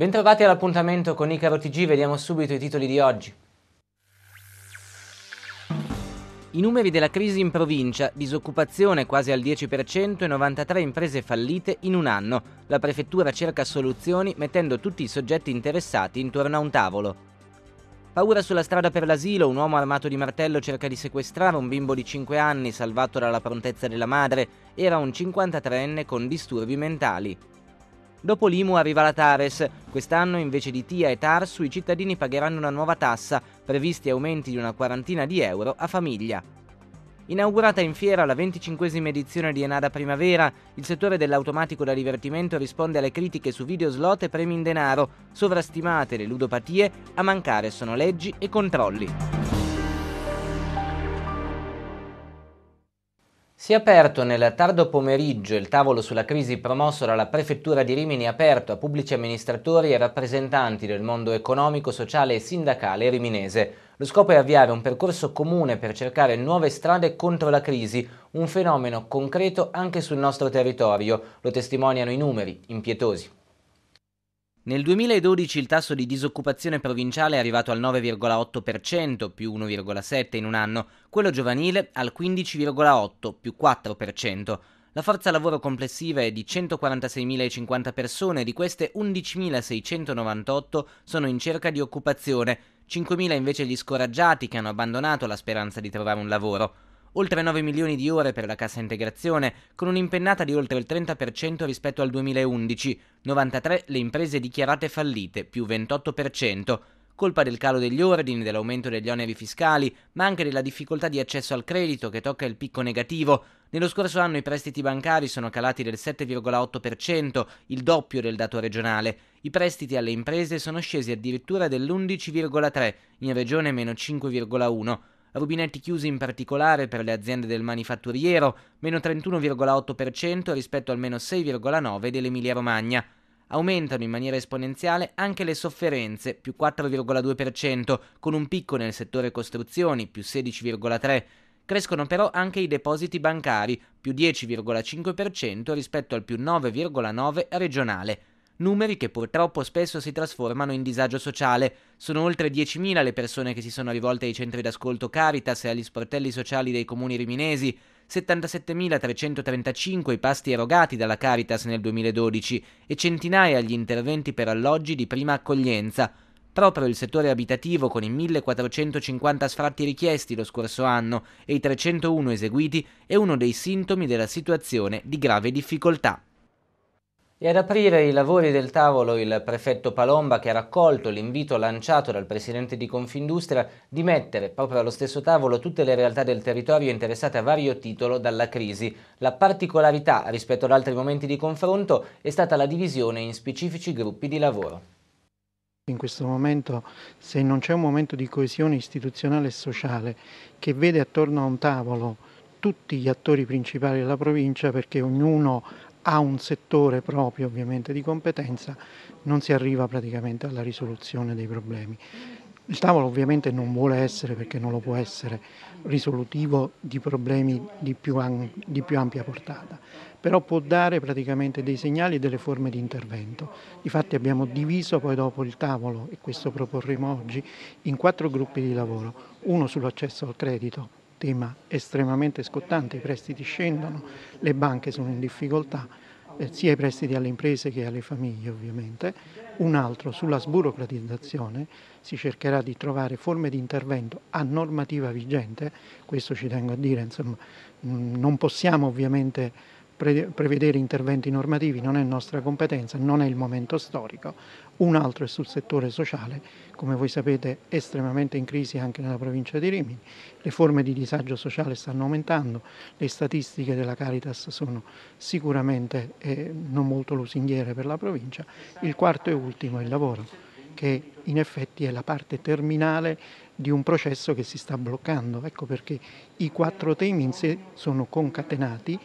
Bentrovati all'appuntamento con Icaro TG, vediamo subito i titoli di oggi. I numeri della crisi in provincia, disoccupazione quasi al 10% e 93 imprese fallite in un anno. La prefettura cerca soluzioni mettendo tutti i soggetti interessati intorno a un tavolo. Paura sulla strada per l'asilo, un uomo armato di martello cerca di sequestrare un bimbo di 5 anni salvato dalla prontezza della madre, era un 53enne con disturbi mentali. Dopo l'Imu arriva la Tares, Quest'anno invece di TIA e TARSU i cittadini pagheranno una nuova tassa, previsti aumenti di una quarantina di euro a famiglia. Inaugurata in fiera la 25esima edizione di Enada Primavera, il settore dell'automatico da divertimento risponde alle critiche su video slot e premi in denaro, sovrastimate le ludopatie, a mancare sono leggi e controlli. Si è aperto nel tardo pomeriggio il tavolo sulla crisi promosso dalla Prefettura di Rimini aperto a pubblici amministratori e rappresentanti del mondo economico, sociale e sindacale riminese. Lo scopo è avviare un percorso comune per cercare nuove strade contro la crisi, un fenomeno concreto anche sul nostro territorio, lo testimoniano i numeri impietosi. Nel 2012 il tasso di disoccupazione provinciale è arrivato al 9,8%, più 1,7 in un anno, quello giovanile al 15,8, più 4%. La forza lavoro complessiva è di 146.050 persone, di queste 11.698 sono in cerca di occupazione, 5.000 invece gli scoraggiati che hanno abbandonato la speranza di trovare un lavoro oltre 9 milioni di ore per la cassa integrazione, con un'impennata di oltre il 30% rispetto al 2011, 93 le imprese dichiarate fallite, più 28%, colpa del calo degli ordini, dell'aumento degli oneri fiscali, ma anche della difficoltà di accesso al credito che tocca il picco negativo. Nello scorso anno i prestiti bancari sono calati del 7,8%, il doppio del dato regionale. I prestiti alle imprese sono scesi addirittura dell'11,3%, in regione meno 5,1% rubinetti chiusi in particolare per le aziende del manifatturiero, meno 31,8% rispetto al meno 6,9% dell'Emilia Romagna. Aumentano in maniera esponenziale anche le sofferenze, più 4,2%, con un picco nel settore costruzioni, più 16,3%. Crescono però anche i depositi bancari, più 10,5% rispetto al più 9,9% regionale numeri che purtroppo spesso si trasformano in disagio sociale. Sono oltre 10.000 le persone che si sono rivolte ai centri d'ascolto Caritas e agli sportelli sociali dei comuni riminesi, 77.335 i pasti erogati dalla Caritas nel 2012 e centinaia gli interventi per alloggi di prima accoglienza. Proprio il settore abitativo, con i 1450 sfratti richiesti lo scorso anno e i 301 eseguiti, è uno dei sintomi della situazione di grave difficoltà. E ad aprire i lavori del tavolo il prefetto Palomba che ha raccolto l'invito lanciato dal presidente di Confindustria di mettere proprio allo stesso tavolo tutte le realtà del territorio interessate a vario titolo dalla crisi. La particolarità rispetto ad altri momenti di confronto è stata la divisione in specifici gruppi di lavoro. In questo momento, se non c'è un momento di coesione istituzionale e sociale che vede attorno a un tavolo tutti gli attori principali della provincia perché ognuno ha un settore proprio ovviamente di competenza non si arriva praticamente alla risoluzione dei problemi. Il tavolo ovviamente non vuole essere, perché non lo può essere, risolutivo di problemi di più, di più, ampia portata, però può dare praticamente dei segnali e delle forme di intervento. Difatti abbiamo diviso poi dopo il tavolo, e questo proporremo oggi, in quattro gruppi di lavoro, uno sull'accesso al credito, tema estremamente scottante, i prestiti scendono, le banche sono in difficoltà, eh, sia i prestiti alle imprese che alle famiglie ovviamente. Un altro sulla sburocratizzazione, si cercherà di trovare forme di intervento a normativa vigente, questo ci tengo a dire, insomma, mm, non possiamo ovviamente prevedere interventi normativi non è nostra competenza, non è il momento storico. Un altro è sul settore sociale, come voi sapete estremamente in crisi anche nella provincia di Rimini. Le forme di disagio sociale stanno aumentando, le statistiche della Caritas sono sicuramente eh, non molto lusinghiere per la provincia. Il quarto e ultimo è il lavoro, che in effetti è la parte terminale di un processo che si sta bloccando. Ecco perché i quattro temi in sé sono concatenati.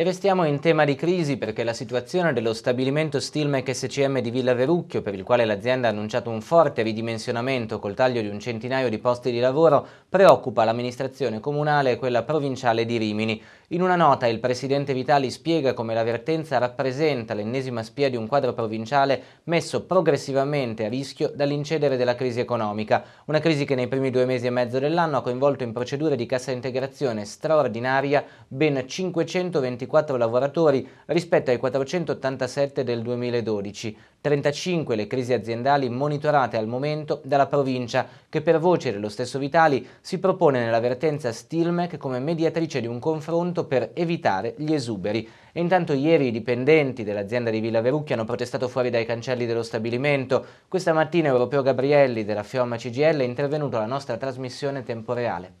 E restiamo in tema di crisi perché la situazione dello stabilimento Stilmec SCM di Villa Verucchio, per il quale l'azienda ha annunciato un forte ridimensionamento col taglio di un centinaio di posti di lavoro, preoccupa l'amministrazione comunale e quella provinciale di Rimini. In una nota il presidente Vitali spiega come l'avvertenza rappresenta l'ennesima spia di un quadro provinciale messo progressivamente a rischio dall'incedere della crisi economica, una crisi che nei primi due mesi e mezzo dell'anno ha coinvolto in procedure di cassa integrazione straordinaria ben 524 124 lavoratori rispetto ai 487 del 2012, 35 le crisi aziendali monitorate al momento dalla provincia che per voce dello stesso Vitali si propone nell'avvertenza Stilmec come mediatrice di un confronto per evitare gli esuberi. E intanto ieri i dipendenti dell'azienda di Villa Verucchi hanno protestato fuori dai cancelli dello stabilimento. Questa mattina Europeo Gabrielli della Fiorma CGL è intervenuto alla nostra trasmissione temporeale.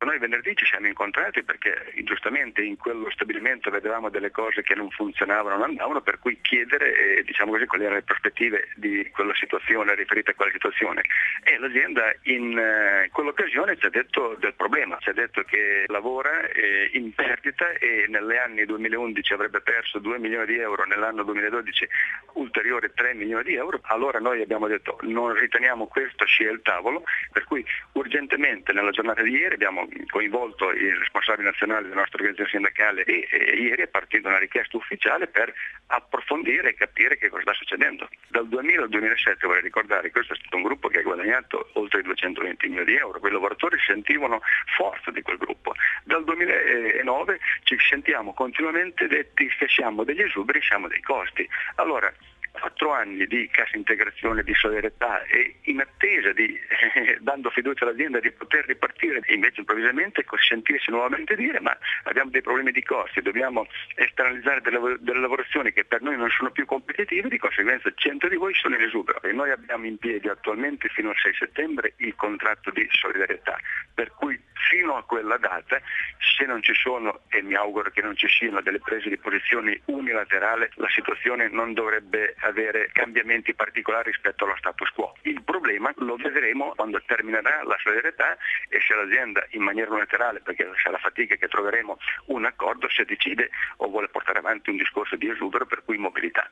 Noi venerdì ci siamo incontrati perché giustamente in quello stabilimento vedevamo delle cose che non funzionavano, non andavano, per cui chiedere eh, diciamo così, quali erano le prospettive di quella situazione, riferite a quella situazione. E l'azienda in eh, quell'occasione ci ha detto del problema, ci ha detto che lavora eh, in perdita e negli anni 2011 avrebbe perso 2 milioni di euro, nell'anno 2012 ulteriori 3 milioni di euro. Allora noi abbiamo detto non riteniamo questo, scia il tavolo, per cui urgentemente nella giornata di ieri abbiamo coinvolto il responsabile nazionale della nostra organizzazione sindacale e, e, ieri è partita una richiesta ufficiale per approfondire e capire che cosa sta succedendo. Dal 2000 al 2007 vorrei ricordare, questo è stato un gruppo che ha guadagnato oltre 220 milioni di euro, quei lavoratori sentivano forza di quel gruppo. Dal 2009 ci sentiamo continuamente detti che siamo degli esuberi, siamo dei costi. Allora, quattro anni di cassa integrazione, di solidarietà e in attesa di, eh, dando fiducia all'azienda, di poter ripartire e invece improvvisamente sentirsi nuovamente dire ma abbiamo dei problemi di costi, dobbiamo esternalizzare delle, delle lavorazioni che per noi non sono più competitive, di conseguenza 100 di voi sono in esubero e noi abbiamo in piedi attualmente fino al 6 settembre il contratto di solidarietà per cui fino a quella data, se non ci sono, e mi auguro che non ci siano, delle prese di posizione unilaterale, la situazione non dovrebbe avere cambiamenti particolari rispetto allo status quo. Il problema lo vedremo quando terminerà la solidarietà e se l'azienda in maniera unilaterale, perché sarà fatica che troveremo un accordo, se decide o vuole portare avanti un discorso di esubero per cui mobilità.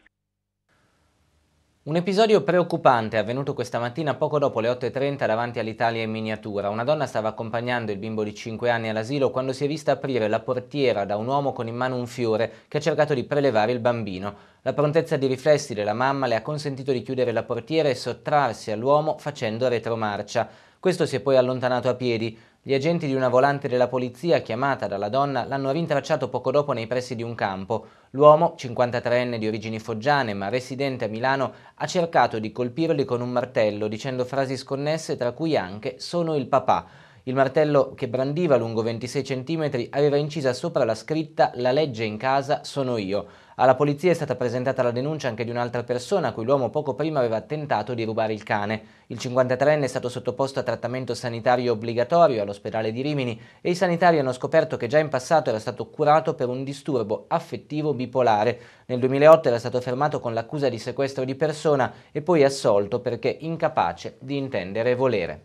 Un episodio preoccupante è avvenuto questa mattina poco dopo le 8.30 davanti all'Italia in miniatura. Una donna stava accompagnando il bimbo di 5 anni all'asilo quando si è vista aprire la portiera da un uomo con in mano un fiore che ha cercato di prelevare il bambino. La prontezza di riflessi della mamma le ha consentito di chiudere la portiera e sottrarsi all'uomo facendo retromarcia. Questo si è poi allontanato a piedi. Gli agenti di una volante della polizia, chiamata dalla donna, l'hanno rintracciato poco dopo nei pressi di un campo. L'uomo, 53enne di origini foggiane ma residente a Milano, ha cercato di colpirli con un martello, dicendo frasi sconnesse tra cui anche «sono il papà». Il martello che brandiva lungo 26 cm aveva incisa sopra la scritta «La legge in casa sono io». Alla polizia è stata presentata la denuncia anche di un'altra persona a cui l'uomo poco prima aveva tentato di rubare il cane. Il 53enne è stato sottoposto a trattamento sanitario obbligatorio all'ospedale di Rimini e i sanitari hanno scoperto che già in passato era stato curato per un disturbo affettivo bipolare. Nel 2008 era stato fermato con l'accusa di sequestro di persona e poi assolto perché incapace di intendere e volere.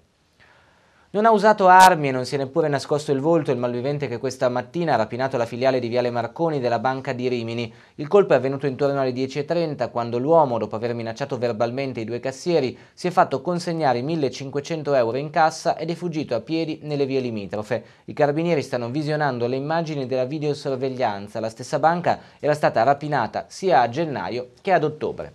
Non ha usato armi e non si è neppure nascosto il volto il malvivente che questa mattina ha rapinato la filiale di Viale Marconi della banca di Rimini. Il colpo è avvenuto intorno alle 10.30 quando l'uomo, dopo aver minacciato verbalmente i due cassieri, si è fatto consegnare 1.500 euro in cassa ed è fuggito a piedi nelle vie limitrofe. I carabinieri stanno visionando le immagini della videosorveglianza. La stessa banca era stata rapinata sia a gennaio che ad ottobre.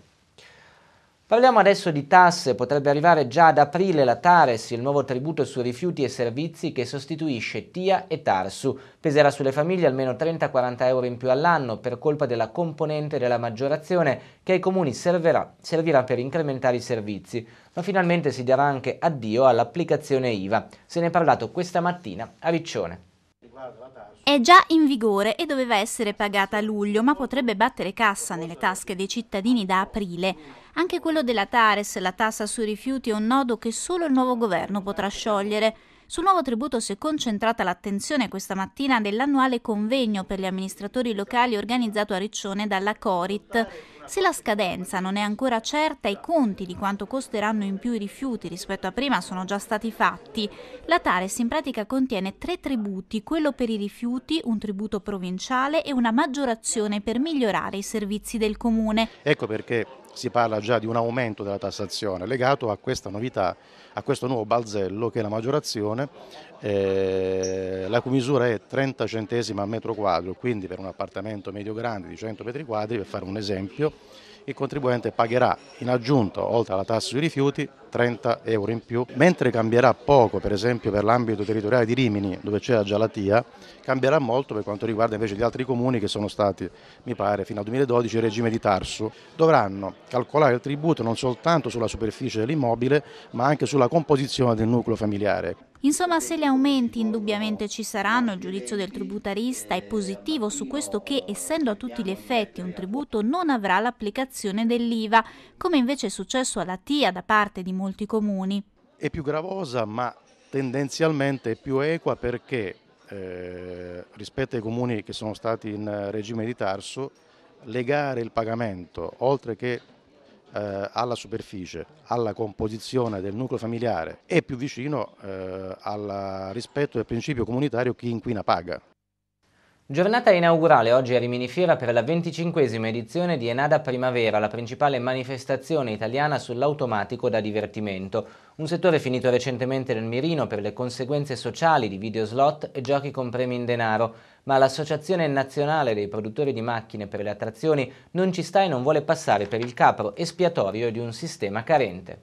Parliamo adesso di tasse, potrebbe arrivare già ad aprile la Tares, il nuovo tributo su rifiuti e servizi che sostituisce TIA e Tarsu. Peserà sulle famiglie almeno 30-40 euro in più all'anno per colpa della componente della maggiorazione che ai comuni servirà, servirà per incrementare i servizi. Ma finalmente si darà anche addio all'applicazione IVA. Se ne è parlato questa mattina a Riccione. È già in vigore e doveva essere pagata a luglio, ma potrebbe battere cassa nelle tasche dei cittadini da aprile. Anche quello della Tares, la tassa sui rifiuti, è un nodo che solo il nuovo governo potrà sciogliere. Sul nuovo tributo si è concentrata l'attenzione questa mattina dell'annuale convegno per gli amministratori locali organizzato a Riccione dalla Corit. Se la scadenza non è ancora certa, i conti di quanto costeranno in più i rifiuti rispetto a prima sono già stati fatti. La Tares in pratica contiene tre tributi, quello per i rifiuti, un tributo provinciale e una maggiorazione per migliorare i servizi del comune. Ecco perché si parla già di un aumento della tassazione legato a questa novità, a questo nuovo balzello che è la maggiorazione, eh, la cui misura è 30 centesimi al metro quadro, quindi per un appartamento medio grande di 100 metri quadri, per fare un esempio, il contribuente pagherà in aggiunta, oltre alla tassa sui rifiuti, 30 euro in più, mentre cambierà poco per esempio per l'ambito territoriale di Rimini dove c'è la gelatia, cambierà molto per quanto riguarda invece gli altri comuni che sono stati, mi pare, fino al 2012 in regime di Tarso, dovranno calcolare il tributo non soltanto sulla superficie dell'immobile ma anche sulla composizione del nucleo familiare. Insomma, se gli aumenti indubbiamente ci saranno, il giudizio del tributarista è positivo su questo che, essendo a tutti gli effetti un tributo, non avrà l'applicazione dell'IVA, come invece è successo alla TIA da parte di molti comuni. È più gravosa, ma tendenzialmente è più equa perché eh, rispetto ai comuni che sono stati in eh, regime di Tarso, legare il pagamento, oltre che eh, alla superficie, alla composizione del nucleo familiare e più vicino eh, al rispetto del principio comunitario chi inquina paga. Giornata inaugurale oggi a Rimini Fiera per la venticinquesima edizione di Enada Primavera, la principale manifestazione italiana sull'automatico da divertimento, un settore finito recentemente nel mirino per le conseguenze sociali di videoslot e giochi con premi in denaro, ma l'Associazione Nazionale dei Produttori di Macchine per le Attrazioni non ci sta e non vuole passare per il capro espiatorio di un sistema carente.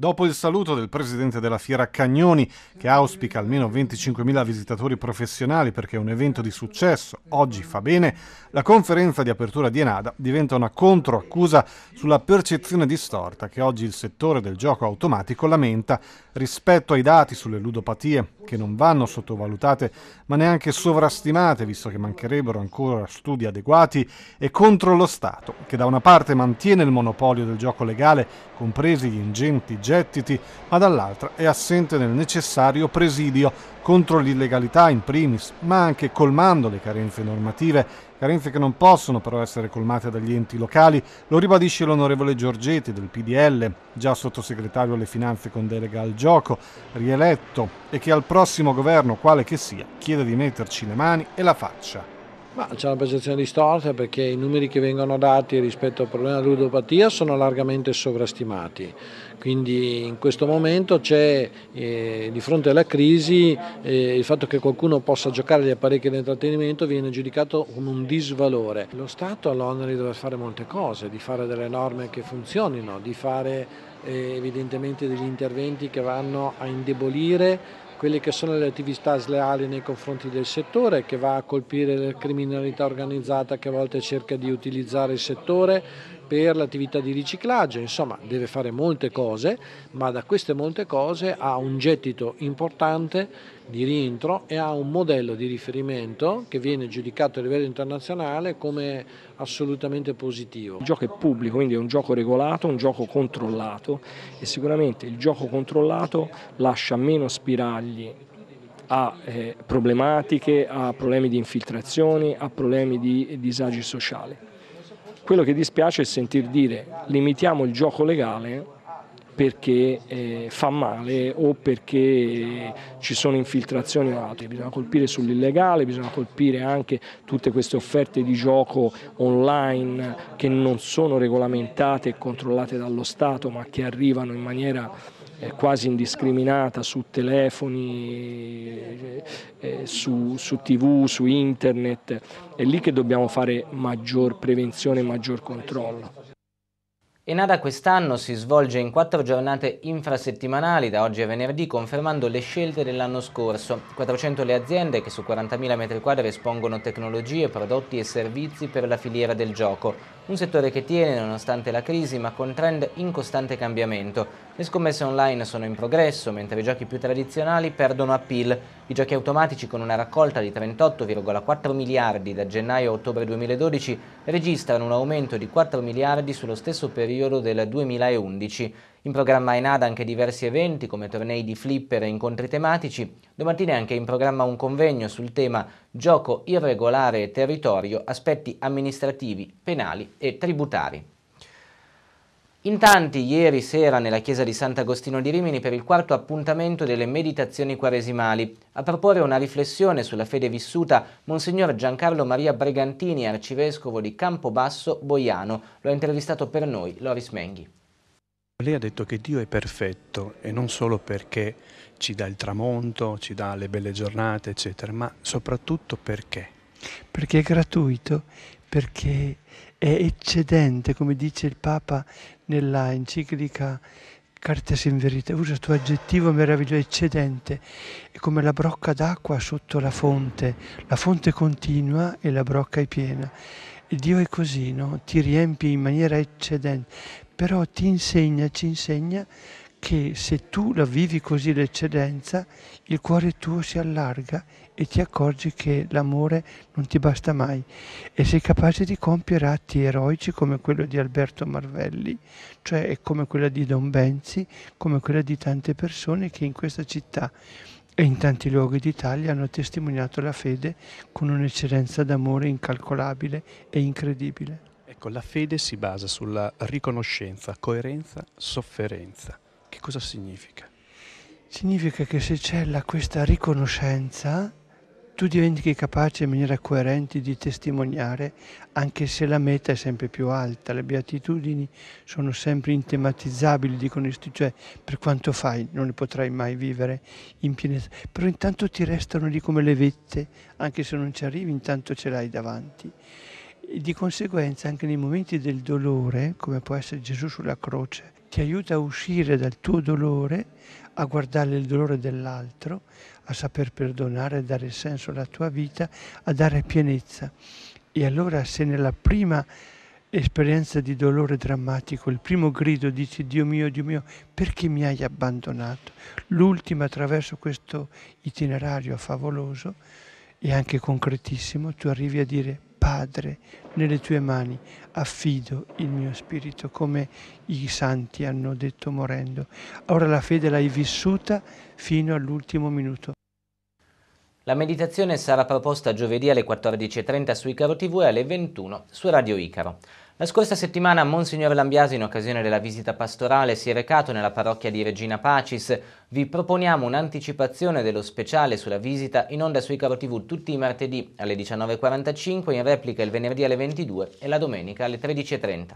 Dopo il saluto del presidente della fiera Cagnoni, che auspica almeno 25.000 visitatori professionali perché è un evento di successo, oggi fa bene, la conferenza di apertura di Enada diventa una controaccusa sulla percezione distorta che oggi il settore del gioco automatico lamenta rispetto ai dati sulle ludopatie, che non vanno sottovalutate ma neanche sovrastimate, visto che mancherebbero ancora studi adeguati, e contro lo Stato, che da una parte mantiene il monopolio del gioco legale, compresi gli ingenti gettiti, ma dall'altra è assente nel necessario presidio contro l'illegalità in primis, ma anche colmando le carenze normative, carenze che non possono però essere colmate dagli enti locali, lo ribadisce l'onorevole Giorgetti del PDL, già sottosegretario alle finanze con delega al gioco, rieletto e che al prossimo governo, quale che sia, chiede di metterci le mani e la faccia. Ma c'è una percezione distorta perché i numeri che vengono dati rispetto al problema dell'udopatia sono largamente sovrastimati. Quindi in questo momento c'è eh, di fronte alla crisi eh, il fatto che qualcuno possa giocare agli apparecchi di intrattenimento viene giudicato come un disvalore. Lo Stato ha l'onere di dover fare molte cose, di fare delle norme che funzionino, di fare eh, evidentemente degli interventi che vanno a indebolire quelle che sono le attività sleali nei confronti del settore, che va a colpire la criminalità organizzata che a volte cerca di utilizzare il settore per l'attività di riciclaggio, insomma deve fare molte cose, ma da queste molte cose ha un gettito importante di rientro e ha un modello di riferimento che viene giudicato a livello internazionale come assolutamente positivo. Il gioco è pubblico, quindi è un gioco regolato, un gioco controllato e sicuramente il gioco controllato lascia meno spiragli tagli a eh, problematiche, a problemi di infiltrazioni, a problemi di disagi sociali. Quello che dispiace è sentir dire limitiamo il gioco legale perché eh, fa male o perché ci sono infiltrazioni o altre. Bisogna colpire sull'illegale, bisogna colpire anche tutte queste offerte di gioco online che non sono regolamentate e controllate dallo Stato ma che arrivano in maniera quasi indiscriminata su telefoni, eh, eh, su, su tv, su internet, è lì che dobbiamo fare maggior prevenzione e maggior controllo. Enada quest'anno si svolge in quattro giornate infrasettimanali da oggi a venerdì confermando le scelte dell'anno scorso. 400 le aziende che su 40.000 m2 espongono tecnologie, prodotti e servizi per la filiera del gioco. Un settore che tiene nonostante la crisi ma con trend in costante cambiamento. Le scommesse online sono in progresso mentre i giochi più tradizionali perdono appeal. I giochi automatici con una raccolta di 38,4 miliardi da gennaio a ottobre 2012 registrano un aumento di 4 miliardi sullo stesso periodo del 2011. In programma è nata anche diversi eventi come tornei di flipper e incontri tematici. Domattina è anche in programma un convegno sul tema Gioco irregolare e territorio, aspetti amministrativi, penali e tributari. In tanti ieri sera nella chiesa di Sant'Agostino di Rimini per il quarto appuntamento delle meditazioni quaresimali. A proporre una riflessione sulla fede vissuta, Monsignor Giancarlo Maria Bregantini, arcivescovo di Campobasso Boiano, lo ha intervistato per noi Loris Menghi. Lei ha detto che Dio è perfetto e non solo perché ci dà il tramonto, ci dà le belle giornate, eccetera, ma soprattutto perché? Perché è gratuito, perché è eccedente, come dice il Papa nella enciclica Cartes in verità, usa il tuo aggettivo meraviglioso, eccedente, è come la brocca d'acqua sotto la fonte, la fonte continua e la brocca è piena. E Dio è così, no? ti riempie in maniera eccedente, però ti insegna, ci insegna che se tu la vivi così l'eccedenza, il cuore tuo si allarga e ti accorgi che l'amore non ti basta mai e sei capace di compiere atti eroici come quello di Alberto Marvelli, cioè come quella di Don Benzi, come quella di tante persone che in questa città e in tanti luoghi d'Italia hanno testimoniato la fede con un'eccellenza d'amore incalcolabile e incredibile. Ecco, la fede si basa sulla riconoscenza, coerenza, sofferenza. Che cosa significa? Significa che se c'è la, questa riconoscenza, tu diventi capace in maniera coerente di testimoniare anche se la meta è sempre più alta, le beatitudini sono sempre intematizzabili, dicono i cioè per quanto fai non le potrai mai vivere in pienezza, però intanto ti restano lì come le vette, anche se non ci arrivi intanto ce l'hai davanti. E di conseguenza anche nei momenti del dolore, come può essere Gesù sulla croce, ti aiuta a uscire dal tuo dolore, a guardare il dolore dell'altro, a saper perdonare, a dare senso alla tua vita, a dare pienezza. E allora se nella prima esperienza di dolore drammatico, il primo grido dici Dio mio, Dio mio, perché mi hai abbandonato? L'ultima attraverso questo itinerario favoloso e anche concretissimo, tu arrivi a dire Padre, nelle tue mani affido il mio spirito, come i santi hanno detto morendo. Ora la fede l'hai vissuta fino all'ultimo minuto. La meditazione sarà proposta giovedì alle 14.30 sui Caro TV e alle 21 su Radio Icaro. La scorsa settimana Monsignore Lambiasi, in occasione della visita pastorale, si è recato nella parrocchia di Regina Pacis. Vi proponiamo un'anticipazione dello speciale sulla visita in onda sui Caro TV tutti i martedì alle 19.45, in replica il venerdì alle 22 e la domenica alle 13.30.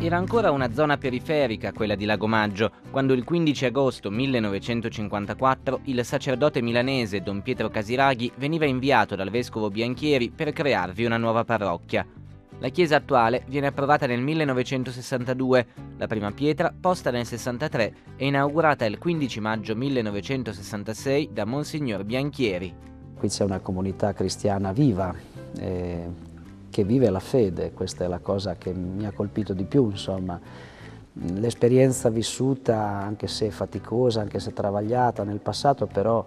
Era ancora una zona periferica quella di Lago Maggio, quando il 15 agosto 1954 il sacerdote milanese Don Pietro Casiraghi veniva inviato dal vescovo Bianchieri per crearvi una nuova parrocchia. La chiesa attuale viene approvata nel 1962, la prima pietra posta nel 63 e inaugurata il 15 maggio 1966 da Monsignor Bianchieri. Qui c'è una comunità cristiana viva, eh, che vive la fede, questa è la cosa che mi ha colpito di più, insomma. L'esperienza vissuta, anche se faticosa, anche se travagliata nel passato, però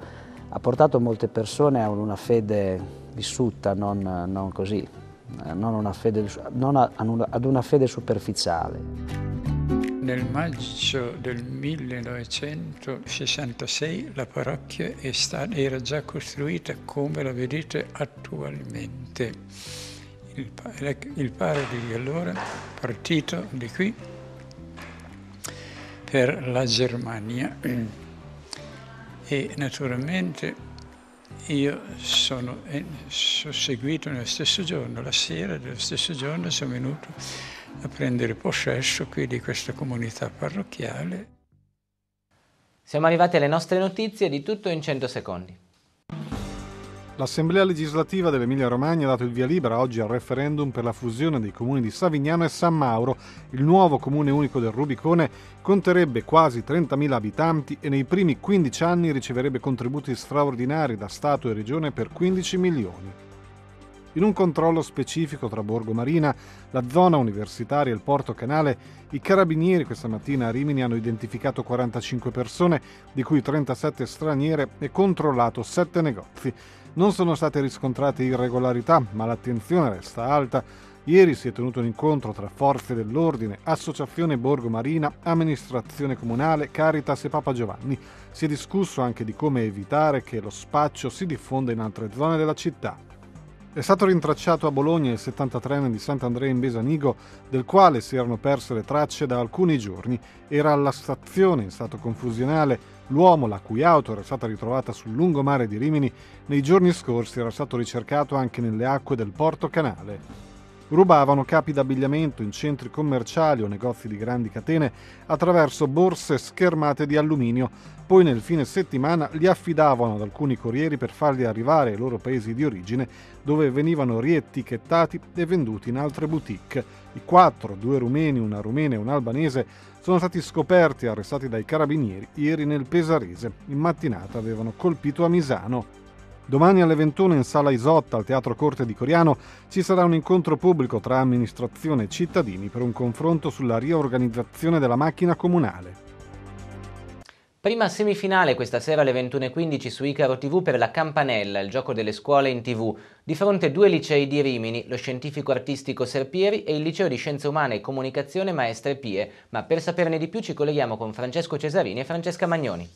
ha portato molte persone a una fede vissuta, non, non così, non, una fede, non ad una fede superficiale. Nel maggio del 1966 la parrocchia era già costruita come la vedete attualmente il, il padre di allora, partito di qui per la Germania e naturalmente io sono, sono seguito nello stesso giorno, la sera dello stesso giorno sono venuto a prendere possesso qui di questa comunità parrocchiale. Siamo arrivati alle nostre notizie di tutto in 100 secondi. L'Assemblea legislativa dell'Emilia Romagna ha dato il via libera oggi al referendum per la fusione dei comuni di Savignano e San Mauro. Il nuovo comune unico del Rubicone conterebbe quasi 30.000 abitanti e nei primi 15 anni riceverebbe contributi straordinari da Stato e Regione per 15 milioni. In un controllo specifico tra Borgo Marina, la zona universitaria e il porto canale, i carabinieri questa mattina a Rimini hanno identificato 45 persone, di cui 37 straniere, e controllato 7 negozi. Non sono state riscontrate irregolarità, ma l'attenzione resta alta. Ieri si è tenuto un incontro tra forze dell'ordine, Associazione Borgo Marina, Amministrazione Comunale, Caritas e Papa Giovanni. Si è discusso anche di come evitare che lo spaccio si diffonda in altre zone della città. È stato rintracciato a Bologna il 73enne di Sant'Andrea in Besanigo, del quale si erano perse le tracce da alcuni giorni. Era alla stazione in stato confusionale L'uomo, la cui auto era stata ritrovata sul lungomare di Rimini, nei giorni scorsi era stato ricercato anche nelle acque del Porto Canale. Rubavano capi d'abbigliamento in centri commerciali o negozi di grandi catene attraverso borse schermate di alluminio, poi nel fine settimana li affidavano ad alcuni corrieri per farli arrivare ai loro paesi di origine, dove venivano rietichettati e venduti in altre boutique. I quattro, due rumeni, una rumena e un albanese, sono stati scoperti e arrestati dai carabinieri ieri nel Pesarese. In mattinata avevano colpito a Misano. Domani alle 21 in sala Isotta al Teatro Corte di Coriano ci sarà un incontro pubblico tra amministrazione e cittadini per un confronto sulla riorganizzazione della macchina comunale. Prima semifinale questa sera alle 21.15 su Icaro TV per la Campanella, il gioco delle scuole in TV. Di fronte due licei di Rimini, lo scientifico artistico Serpieri e il liceo di scienze umane e comunicazione Maestre Pie. Ma per saperne di più ci colleghiamo con Francesco Cesarini e Francesca Magnoni.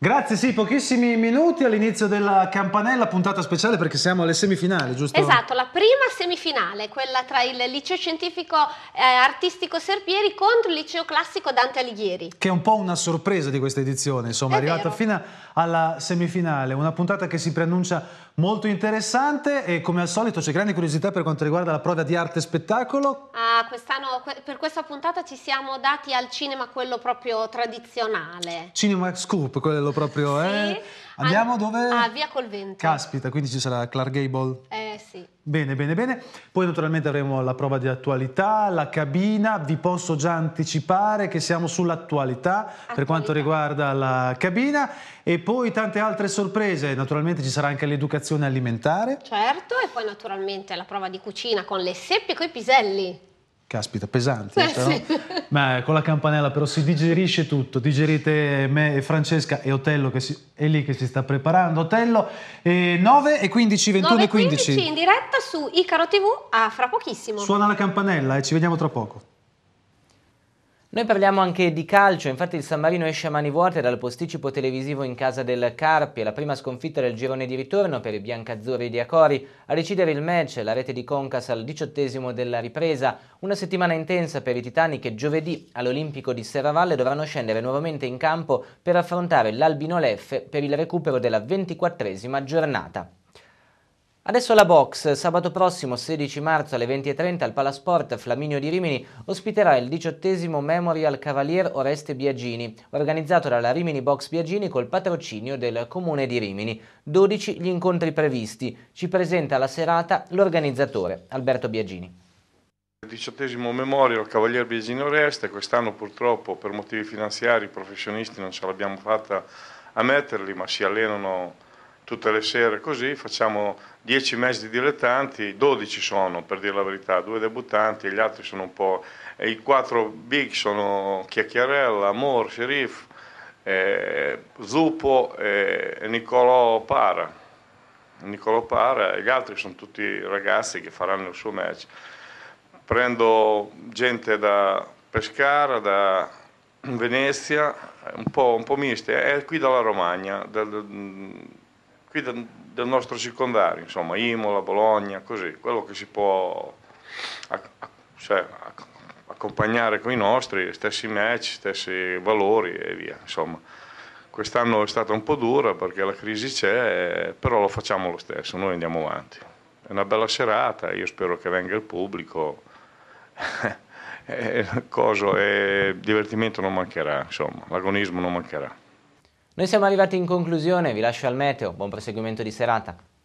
Grazie, sì, pochissimi minuti all'inizio della campanella, puntata speciale perché siamo alle semifinali, giusto? Esatto, la prima semifinale, quella tra il liceo scientifico eh, artistico Serpieri contro il liceo classico Dante Alighieri. Che è un po' una sorpresa di questa edizione, insomma, è arrivata vero. fino alla semifinale, una puntata che si preannuncia molto interessante e come al solito c'è grande curiosità per quanto riguarda la prova di arte e spettacolo. Ah, quest'anno per questa puntata ci siamo dati al cinema quello proprio tradizionale. Cinema Scoop, quello quello proprio, eh? Sì. Andiamo dove? Ah, via col vento. Caspita, quindi ci sarà Clark Gable? Eh sì. Bene, bene, bene. Poi naturalmente avremo la prova di attualità, la cabina. Vi posso già anticipare che siamo sull'attualità Attualità. per quanto riguarda la cabina e poi tante altre sorprese. Naturalmente ci sarà anche l'educazione alimentare. Certo, e poi naturalmente la prova di cucina con le seppie e coi piselli. Caspita, pesanti, eh, però, sì. ma con la campanella però si digerisce tutto, digerite me e Francesca e Otello che si, è lì che si sta preparando. Otello, eh, 9 e 15, 21 e 15. 15. in diretta su Icaro TV a fra pochissimo. Suona la campanella e eh, ci vediamo tra poco. Noi parliamo anche di calcio, infatti il San Marino esce a mani vuote dal posticipo televisivo in casa del Carpi, la prima sconfitta del girone di ritorno per i biancazzurri di Acori. A decidere il match la rete di Concas al diciottesimo della ripresa, una settimana intensa per i titani che giovedì all'Olimpico di Serravalle dovranno scendere nuovamente in campo per affrontare l'Albino Leffe per il recupero della ventiquattresima giornata. Adesso la box. Sabato prossimo, 16 marzo alle 20.30 al Palasport Flaminio di Rimini ospiterà il diciottesimo Memorial Cavalier Oreste Biagini, organizzato dalla Rimini Box Biagini col patrocinio del Comune di Rimini. 12 gli incontri previsti. Ci presenta la serata l'organizzatore, Alberto Biagini. Il diciottesimo memoria al Cavalier Biagini Oreste, quest'anno purtroppo per motivi finanziari i professionisti non ce l'abbiamo fatta a metterli, ma si allenano tutte le sere così, facciamo 10 di dilettanti, 12 sono per dire la verità, due debuttanti e gli altri sono un po'... I quattro big sono Chiacchiarella, Amor, Sherif, eh, Zuppo e Niccolò Para. Niccolò Para e gli altri sono tutti ragazzi che faranno il suo match. Prendo gente da Pescara, da Venezia, un po', un po miste, e qui dalla Romagna, da, qui del, del nostro circondario, insomma, Imola, Bologna, così, quello che si può cioè, accompagnare con i nostri, stessi match, stessi valori e via, insomma. Quest'anno è stata un po' dura perché la crisi c'è, però lo facciamo lo stesso, noi andiamo avanti. È una bella serata, io spero che venga il pubblico. Eh, coso e eh, divertimento non mancherà, insomma, l'agonismo non mancherà. Noi siamo arrivati in conclusione, vi lascio al meteo, buon proseguimento di serata.